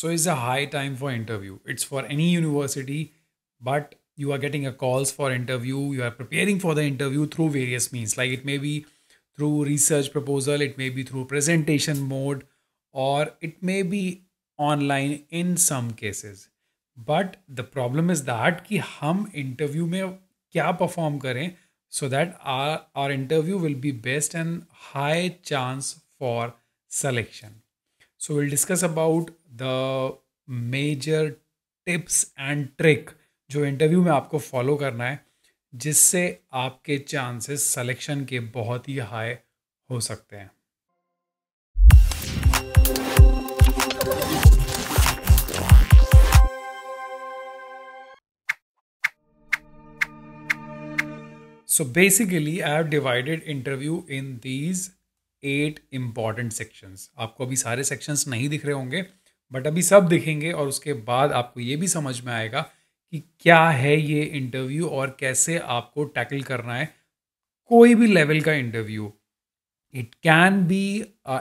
So it's a high time for interview. It's for any university, but you are getting a calls for interview. You are preparing for the interview through various means. Like it may be through research proposal, it may be through presentation mode, or it may be online in some cases. But the problem is that कि हम may में क्या perform करें that our our interview will be best and high chance for selection. So we'll discuss about the major tips and trick जो interview में आपको follow करना है जिससे आपके चांसेस सिलेक्शन के बहुत ही हाई हो सकते हैं So basically, I have divided interview in these eight important sections. आपको अभी सारे sections नहीं दिख रहे होंगे बट अभी सब देखेंगे और उसके बाद आपको ये भी समझ में आएगा कि क्या है ये इंटरव्यू और कैसे आपको टैकल करना है कोई भी लेवल का interview it can be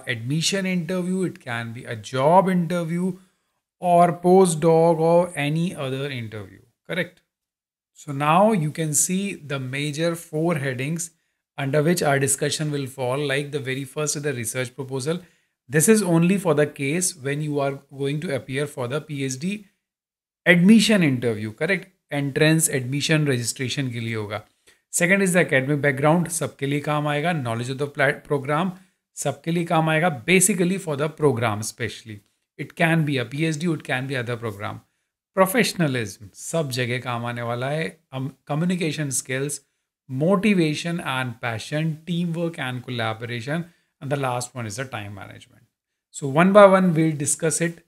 admission interview it can be a job interview और पोस्ट डॉग और any other interview correct so now you can see the major four headings under which our discussion will fall like the very first the research proposal this is only for the case when you are going to going for the P H D admission interview correct entrance admission registration के लिए होगा second is the academic background सबके लिए काम आएगा knowledge of the programme सबके लिए काम आएगा basically for the programme specially it can be a P H D it can be other programme professionalism सब जगह काम आने वाला है communication skills motivation and passion team work and collaboration and the last one is the time management so one by one we'll discuss it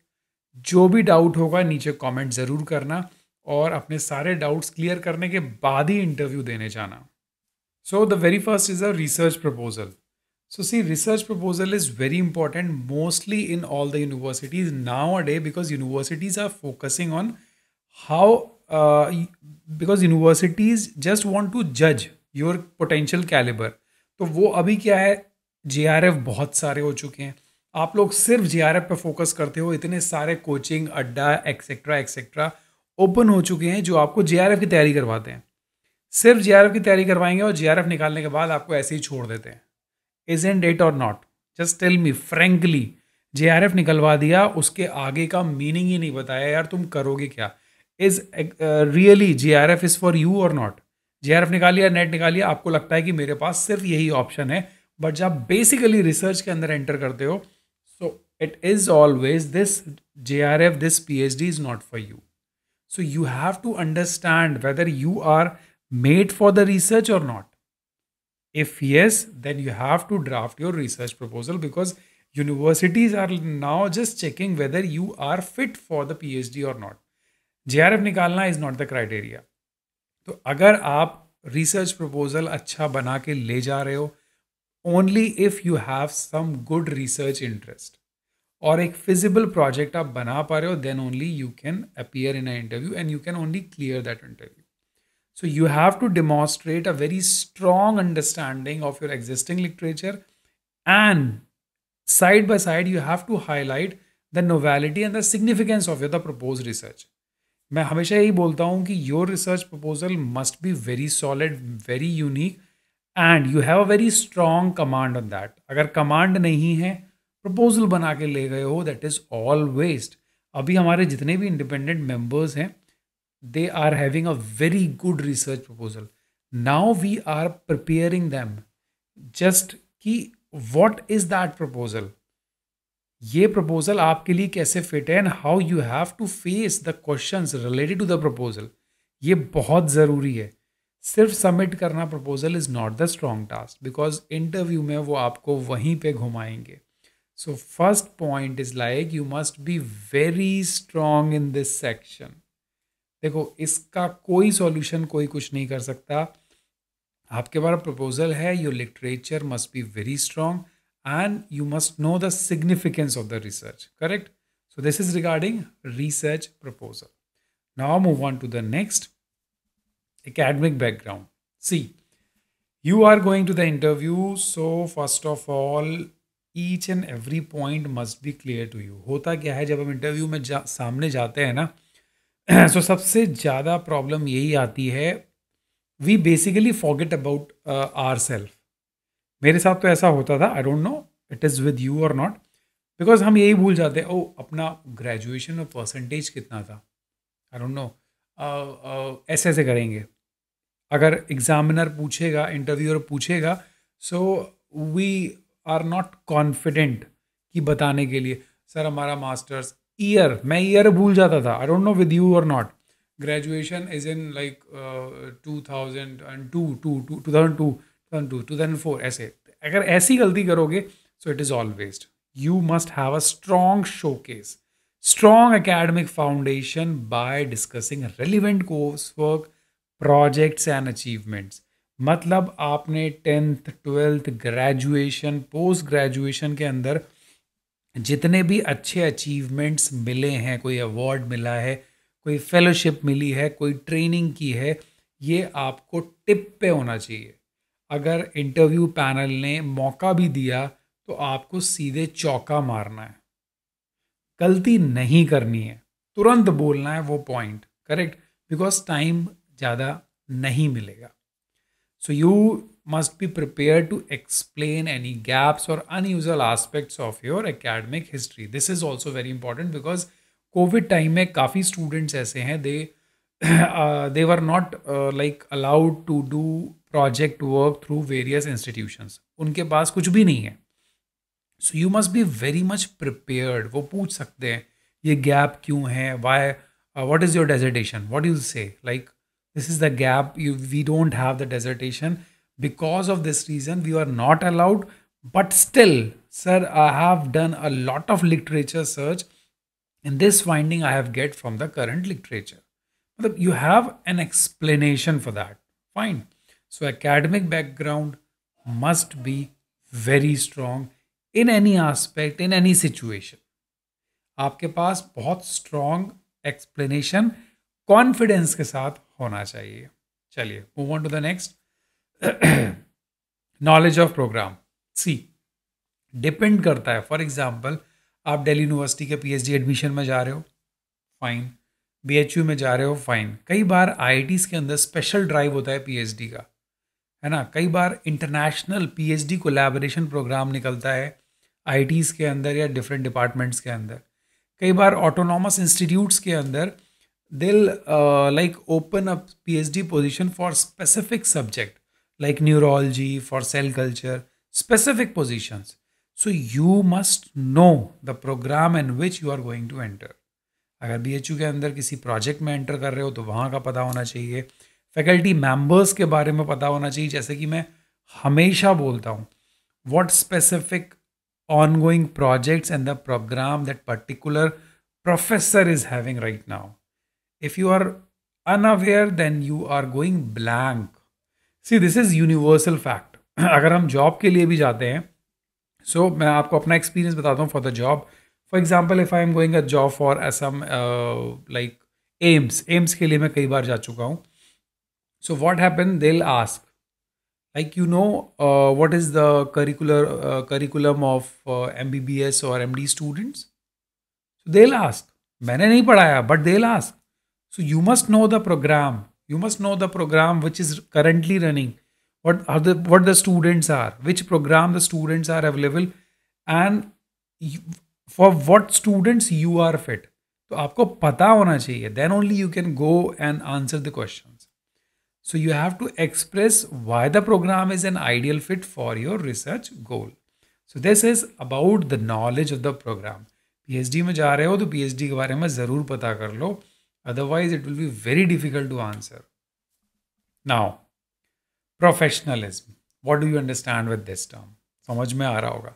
जो भी doubt होगा नीचे कमेंट ज़रूर करना और अपने सारे डाउट्स क्लियर करने के बाद ही इंटरव्यू देने जाना so the very first is a research proposal So see, research proposal is very important, mostly in all the universities nowadays because universities are focusing on how uh, because universities just want to judge your potential caliber. तो वो अभी क्या है जे बहुत सारे हो चुके हैं आप लोग सिर्फ जे आर पर फोकस करते हो इतने सारे कोचिंग अड्डा एक्सेट्रा एक्सेट्रा ओपन हो चुके हैं जो आपको जे की तैयारी करवाते हैं सिर्फ जे की तैयारी करवाएंगे और जे निकालने के बाद आपको ऐसे ही छोड़ देते हैं इज एन डेट और not just tell me frankly J R F निकलवा दिया उसके आगे का मीनिंग ही नहीं बताया यार तुम करोगे क्या is really J R F is for you और नॉट जे आर एफ निकालिया नेट निकालिया आपको लगता है कि मेरे पास सिर्फ यही ऑप्शन है बट जब बेसिकली रिसर्च के अंदर एंटर करते हो so it is always this J R F this P H D is not for you so you have to understand whether you are made for the research और not if yes then you have to draft your research proposal because universities are now just checking whether you are fit for the P H D और not J R F निकालना is not the criteria तो अगर आप research proposal अच्छा बना के ले जा रहे हो only if you have some good research interest और एक फिजिबल प्रोजेक्ट आप बना पा रहे हो then only you can appear in a interview and you can only clear that interview so you have to demonstrate a very strong understanding of your existing literature and side by side you have to highlight the novelty and the significance of the proposed research मैं हमेशा यही बोलता हूँ कि your research proposal must be very solid very unique and you have a very strong command on that अगर command नहीं है proposal बना के ले गए हो दैट इज़ ऑल वेस्ट अभी हमारे जितने भी इंडिपेंडेंट मेंबर्स हैं they are having a very good research proposal now we are preparing them just कि वॉट इज दैट प्रपोजल ये प्रपोजल आपके लिए कैसे फिट है and how you have to face the question related to the proposal ये बहुत ज़रूरी है सिर्फ सबमिट करना proposal is not the strong task because interview में वो आपको वहीं पे घुमाएंगे so first point is like you must be very strong in this section देखो इसका कोई सॉल्यूशन कोई कुछ नहीं कर सकता आपके पास प्रपोजल है your literature must be very strong and you must know the significance of the research correct so this is regarding research proposal now move on to the next academic background. See, you are going to the interview, so first of all, each and every point must be clear to you होता क्या है जब हम interview में जा, सामने जाते हैं ना सो तो सबसे ज़्यादा प्रॉब्लम यही आती है we basically forget about our self मेरे साथ तो ऐसा होता था I don't know it is with you और नॉट बिकॉज हम यही भूल जाते हैं oh, ओ अपना ग्रेजुएशन में परसेंटेज कितना था आई डोंट नो ऐसे ऐसे करेंगे अगर एग्जामिनर पूछेगा इंटरव्यूअर पूछेगा so we are not confident कि बताने के लिए सर हमारा मास्टर्स ईयर मैं ईयर भूल जाता था I don't know with you और not graduation is in like two thousand and two two two two thousand two thousand two two thousand four ऐसे अगर ऐसी गलती करोगे so it is all waste you must have a strong showcase strong academic foundation by discussing relevant coursework, projects and achievements. मतलब आपने tenth twelfth graduation post graduation के अंदर जितने भी अच्छे अचीवमेंट्स मिले हैं कोई अवार्ड मिला है कोई फेलोशिप मिली है कोई ट्रेनिंग की है ये आपको टिप पे होना चाहिए अगर इंटरव्यू पैनल ने मौका भी दिया तो आपको सीधे चौका मारना है गलती नहीं करनी है तुरंत बोलना है वो पॉइंट करेक्ट बिकॉज टाइम ज़्यादा नहीं मिलेगा so you must be prepare to explain any gaps और unusual aspects of your academic history this is also very important because covid time में काफ़ी स्टूडेंट्स ऐसे हैं they they are not like allowed to do project work through various institutions उनके पास कुछ भी नहीं है so you must be very much prepared वो पूछ सकते हैं ये गैप क्यों है why what is your dissertation what you say like this is the gap you we don't have the dissertation because of this reason we are not allowed but still sir I have done a lot of literature search in this finding I have get from the current literature मतलब you have an explanation for that fine so academic background must be very strong in any aspect in any situation आपके पास बहुत strong explanation confidence के साथ होना चाहिए चलिए move on to the next knowledge of program see depend करता है फॉर एग्जाम्पल आप डेली यूनिवर्सिटी के पीएचडी एडमिशन में जा रहे हो फाइन बीएचयू में जा रहे हो फाइन कई बार आईआईटीज के अंदर स्पेशल ड्राइव होता है पीएचडी का है ना कई बार इंटरनेशनल पीएचडी कोलैबोरेशन प्रोग्राम निकलता है आई के अंदर या डिफरेंट डिपार्टमेंट्स के अंदर कई बार ऑटोनॉमस इंस्टीट्यूट्स के अंदर they'll like open up PhD position for specific subject like neurology for cell culture specific positions so you must know the program in which you are going to enter अगर B के अंदर किसी project में enter कर रहे हो तो वहाँ का पता होना चाहिए फैकल्टी मेम्बर्स के बारे में पता होना चाहिए जैसे कि मैं हमेशा बोलता हूँ what specific ongoing projects and the program that particular professor is having right now. If you are unaware, then you are going blank. See this is universal fact अगर हम जॉब के लिए भी जाते हैं सो so, मैं आपको अपना एक्सपीरियंस बताता हूँ for the job for example if I am going a job for some like AIIMS AIIMS के लिए मैं कई बार जा चुका हूँ so what happen they'll ask like you know uh, what is the curricular uh, curriculum of uh, mbbs or md students so they'll ask maine nahi padhaya but they'll ask so you must know the program you must know the program which is currently running what are the what the students are which program the students are available and you, for what students you are fit तो आपको पता होना चाहिए then only you can go and answer the question So you have to express why the program is an ideal fit for your research goal. So this is about the knowledge of the program. PhD में जा रहे हो तो PhD के बारे में ज़रूर पता कर लो otherwise it will be very difficult to answer now professionalism what do you understand with this term समझ में आ रहा होगा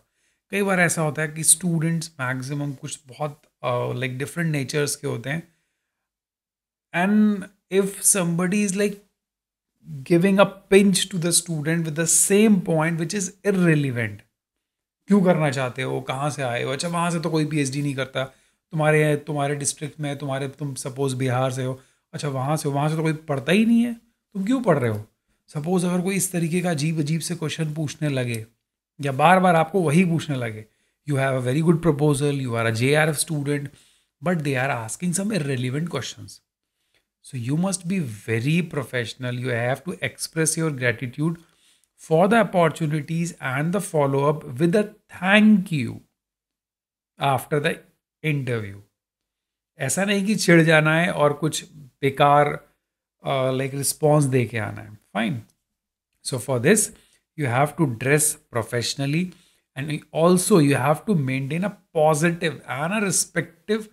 कई बार ऐसा होता है कि स्टूडेंट्स मैक्सिमम कुछ बहुत लाइक डिफरेंट नेचर्स के होते हैं and if somebody is like giving a pinch to the student with the same point which is irrelevant क्यों करना चाहते हो कहाँ से आए हो अच्छा वहाँ से तो कोई पीएचडी नहीं करता तुम्हारे तुम्हारे डिस्ट्रिक्ट में तुम्हारे तुम सपोज बिहार से हो अच्छा वहाँ से हो वहाँ से तो कोई पढ़ता ही नहीं है तुम क्यों पढ़ रहे हो सपोज़ अगर कोई इस तरीके का अजीब अजीब से क्वेश्चन पूछने लगे या बार बार आपको वही पूछने लगे you have a very good proposal you are a J R F student but they are asking some irrelevant question So you must be very professional. You have to express your gratitude for the opportunities and the follow up with a thank you after the interview. ऐसा नहीं कि छिड़ जाना है और कुछ बेकार like response दे के आना है fine so for this you have to dress professionally and also you have to maintain a positive and a respective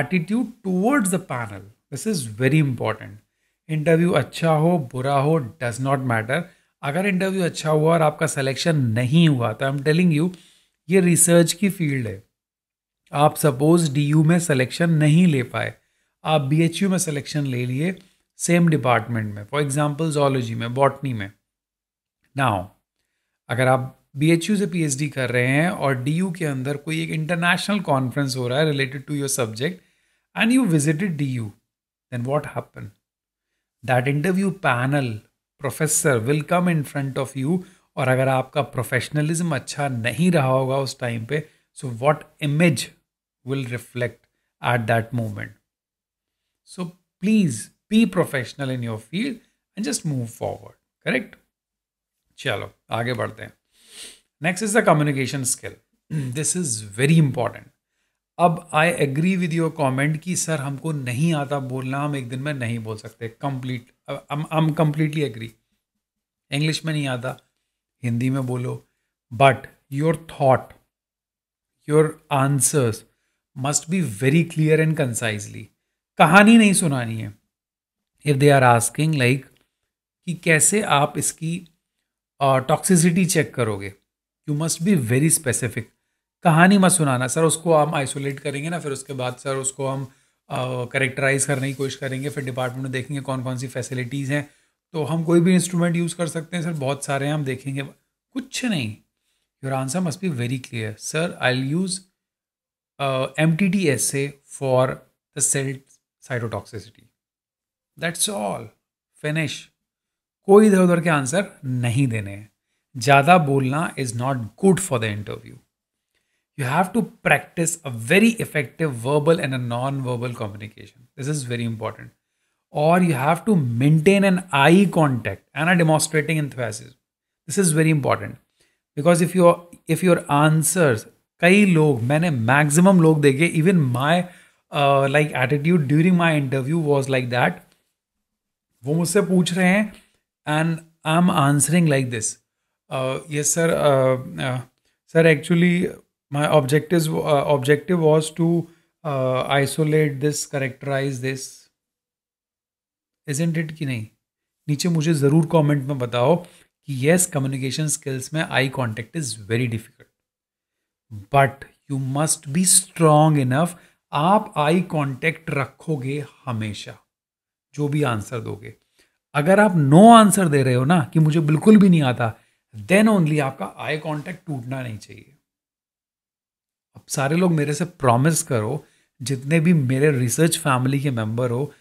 attitude towards the panel this is very important interview अच्छा हो बुरा हो does not matter अगर interview अच्छा हुआ और आपका selection नहीं हुआ तो आई एम टेलिंग यू ये रिसर्च की फील्ड है आप सपोज डी यू में सिलेक्शन नहीं ले पाए आप बी एच यू में सिलेक्शन ले लिए सेम डिपार्टमेंट में फॉर एग्जाम्पल जोलॉजी में बॉटनी में नाउ अगर आप बी एच यू से पी एच डी कर रहे हैं और डी यू के अंदर कोई एक इंटरनेशनल कॉन्फ्रेंस हो रहा है related to your subject and you visited D U then what happen? That interview panel professor will come in front of you और अगर आपका प्रोफेशनलिज्म अच्छा नहीं रहा होगा उस टाइम पे so what image will reflect at that moment so please be professional in your field and just move forward correct चलो आगे बढ़ते हैं next is the communication skill this is very important अब I agree with your comment कि sir हमको नहीं आता बोलना हम एक दिन में नहीं बोल सकते कंप्लीट आम कंप्लीटली एग्री इंग्लिश में नहीं आता हिंदी में बोलो but your thought your answers must be very clear and concisely कहानी नहीं सुनानी है if they are asking like कि कैसे आप इसकी टॉक्सिसिटी चेक करोगे you must be very specific कहानी मत सुनाना सर उसको हम आइसोलेट करेंगे ना फिर उसके बाद सर उसको हम करेक्टराइज करने की कोशिश करेंगे फिर डिपार्टमेंट में देखेंगे कौन कौन सी फैसिलिटीज़ हैं तो हम कोई भी इंस्ट्रूमेंट यूज़ कर सकते हैं सर बहुत सारे हैं हम देखेंगे कुछ नहीं your answer must be very clear sir I use M T T assay for the cell cytotoxicity that's all finish कोई इधर उधर के आंसर नहीं देने हैं ज़्यादा बोलना is not good for the interview you have to practice a very effective verbal and a non-verbal communication this is very important or you have to maintain an eye contact and are demonstrating enthusiasm this is very important because if your if your answers कई लोग मैंने maximum लोग देखे even my like attitude during my interview was like that वो मुझसे पूछ रहे हैं and I am answering like this yes sir Sir, actually. my objectives uh, objective was to uh, isolate this characterize this isn't it कि नहीं नीचे मुझे ज़रूर comment में बताओ कि yes कम्युनिकेशन स्किल्स में eye contact is very difficult but you must be strong enough आप आई contact रखोगे हमेशा जो भी आंसर दोगे अगर आप नो आंसर दे रहे हो ना कि मुझे बिल्कुल भी नहीं आता देन ओनली आपका आई कांटेक्ट टूटना नहीं चाहिए अब सारे लोग मेरे से प्रॉमिस करो जितने भी मेरे रिसर्च फैमिली के मेंबर हो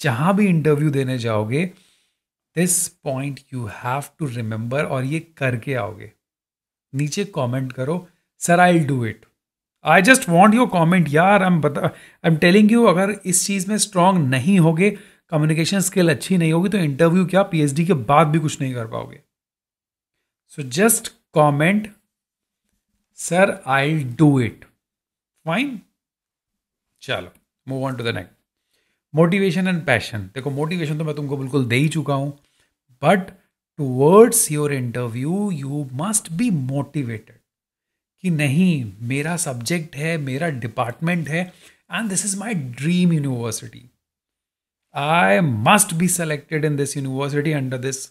जहाँ भी इंटरव्यू देने जाओगे this point you have to remember और ये करके आओगे नीचे कमेंट करो sir I do it I just want your comment यार आई एम बता आई एम टेलिंग यू अगर इस चीज़ में स्ट्रांग नहीं होगे कम्युनिकेशन स्किल अच्छी नहीं होगी तो इंटरव्यू क्या पी के बाद भी कुछ नहीं कर पाओगे so just comment sir I do it fine चलो move on to the next motivation and passion देखो मोटिवेशन तो मैं तुमको बिल्कुल दे ही चुका हूँ but towards your interview you must be motivated कि नहीं मेरा सब्जेक्ट है मेरा डिपार्टमेंट है and this is my dream university I must be selected in this university under this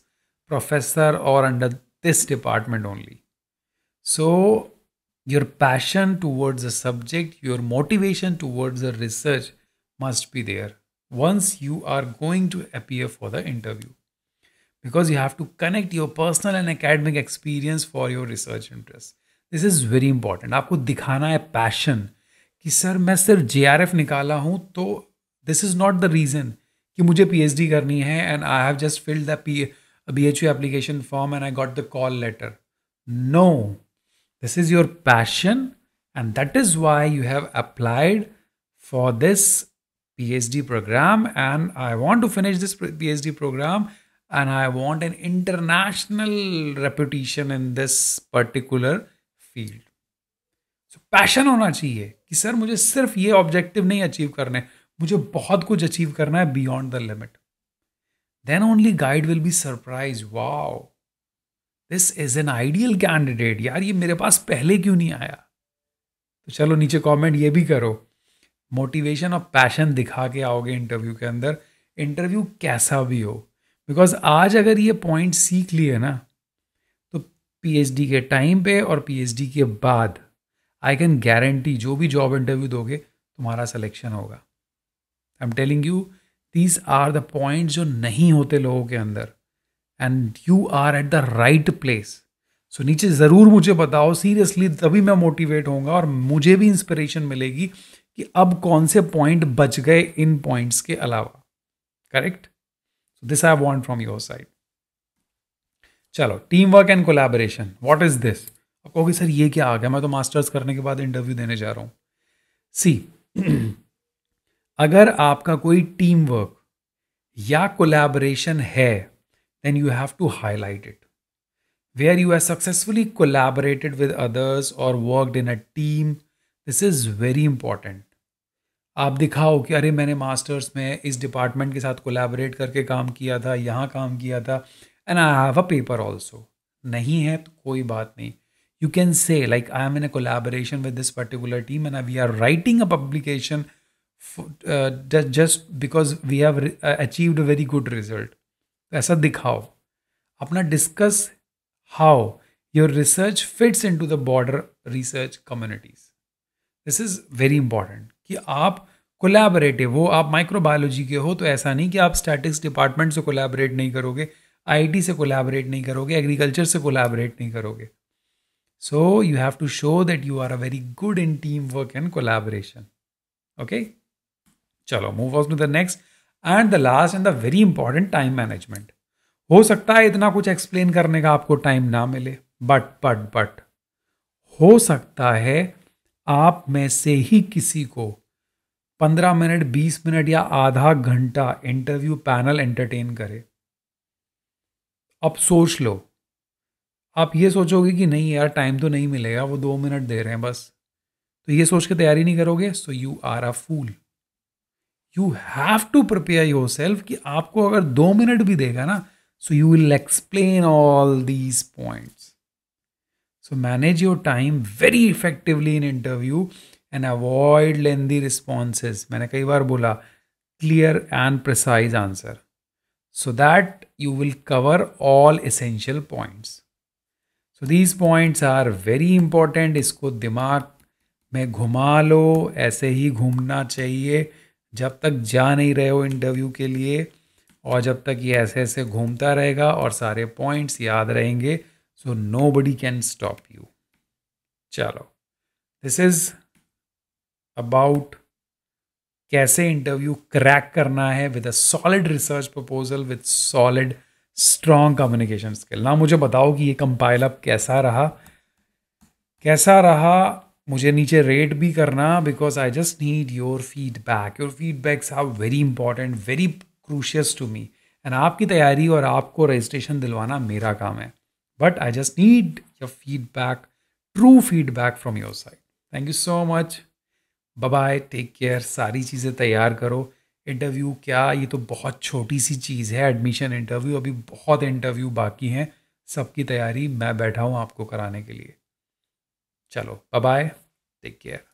professor और under this department only so your passion towards a subject, your motivation towards the research must be there once you are going to appear for the interview. Because you have to connect your personal and academic experience for your research interests. this is very important aapko dikhana hai passion ki sir main sirf jrf nikala hu to this is not the reason ki mujhe phd karni hai and i have just filled the bhu application form and i got the call letter no This is your passion, and that is why you have applied for this PhD program. And I want to finish this PhD program, and I want an international reputation in this particular field. So passion होना चाहिए कि sir मुझे सिर्फ ये objective नहीं achieve करने मुझे बहुत कुछ achieve करना है beyond the limit. Then only guide will be surprised. Wow. This is an ideal candidate यार ये मेरे पास पहले क्यों नहीं आया तो चलो नीचे कमेंट ये भी करो मोटिवेशन और पैशन दिखा के आओगे इंटरव्यू के अंदर इंटरव्यू कैसा भी हो बिकॉज आज अगर ये पॉइंट सीख लिए ना तो पीएचडी के टाइम पे और पीएचडी के बाद आई कैन गारंटी जो भी जॉब इंटरव्यू दोगे तुम्हारा सिलेक्शन होगा I am telling you these are the point जो नहीं होते लोगों के अंदर and you are at the right place so नीचे ज़रूर मुझे बताओ सीरियसली तभी मैं मोटिवेट होऊंगा और मुझे भी इंस्पिरेशन मिलेगी कि अब कौन से पॉइंट बच गए इन पॉइंट्स के अलावा correct so this I want from your side चलो team work and collaboration what is this अब कहोगे सर ये क्या आ गया मैं तो मास्टर्स करने के बाद इंटरव्यू देने जा रहा हूँ सी अगर आपका कोई टीम वर्क या कोलेबरेशन है then you have to highlight it. Where you have successfully collaborated with others or worked in a team, this is very important आप दिखाओ कि अरे मैंने मास्टर्स में इस डिपार्टमेंट के साथ कोलैबोरेट करके काम किया था यहाँ काम किया था and I have a paper also नहीं है तो कोई बात नहीं you can say like I am in a collaboration with this particular team and we are writing a publication just because we have achieved a very good result तो ऐसा दिखाओ अपना discuss how your research fits into the border research communities this is very important कि आप collaborative हो आप microbiology के हो तो ऐसा नहीं कि आप स्टैटिक्स डिपार्टमेंट से कोलैबोरेट नहीं करोगे आईटी से कोलैबोरेट नहीं करोगे एग्रीकल्चर से कोलैबोरेट नहीं करोगे you have to show that you are a very good in team work and collaboration. Okay चलो move on to the next and the last and the very important time management हो सकता है इतना कुछ explain करने का आपको time ना मिले बट बट बट हो सकता है आप में से ही किसी को पंद्रह मिनट बीस मिनट या आधा घंटा इंटरव्यू पैनल एंटरटेन करे अब सोच लो आप ये सोचोगे कि नहीं यार टाइम तो नहीं मिलेगा वो दो मिनट दे रहे हैं बस तो ये सोच के तैयारी नहीं करोगे so you are a fool you have to prepare yourself कि आपको अगर दो मिनट भी देगा ना so you will explain all these points so manage your time very effectively in interview and avoid lengthy responses मैंने कई बार बोला clear and precise answer so that you will cover all essential points so these points are very important इसको दिमाग में घुमा लो ऐसे ही घूमना चाहिए जब तक जा नहीं रहे हो इंटरव्यू के लिए और जब तक ये ऐसे ऐसे घूमता रहेगा और सारे पॉइंट्स याद रहेंगे so nobody can stop you चलो दिस इज़ अबाउट कैसे इंटरव्यू क्रैक करना है with a solid research proposal with solid strong communication skill ना मुझे बताओ कि ये कंपाइल अप कैसा रहा कैसा रहा मुझे नीचे रेट भी करना because I just need your feedback your feedbacks are very important very crucial to me and आपकी तैयारी और आपको रजिस्ट्रेशन दिलवाना मेरा काम है but I just need your feedback true feedback from your side thank you so much bye take care सारी चीज़ें तैयार करो इंटरव्यू क्या ये तो बहुत छोटी सी चीज़ है एडमिशन इंटरव्यू अभी बहुत इंटरव्यू बाकी हैं सबकी तैयारी मैं बैठा हूँ आपको कराने के लिए चलो बाय टेक केयर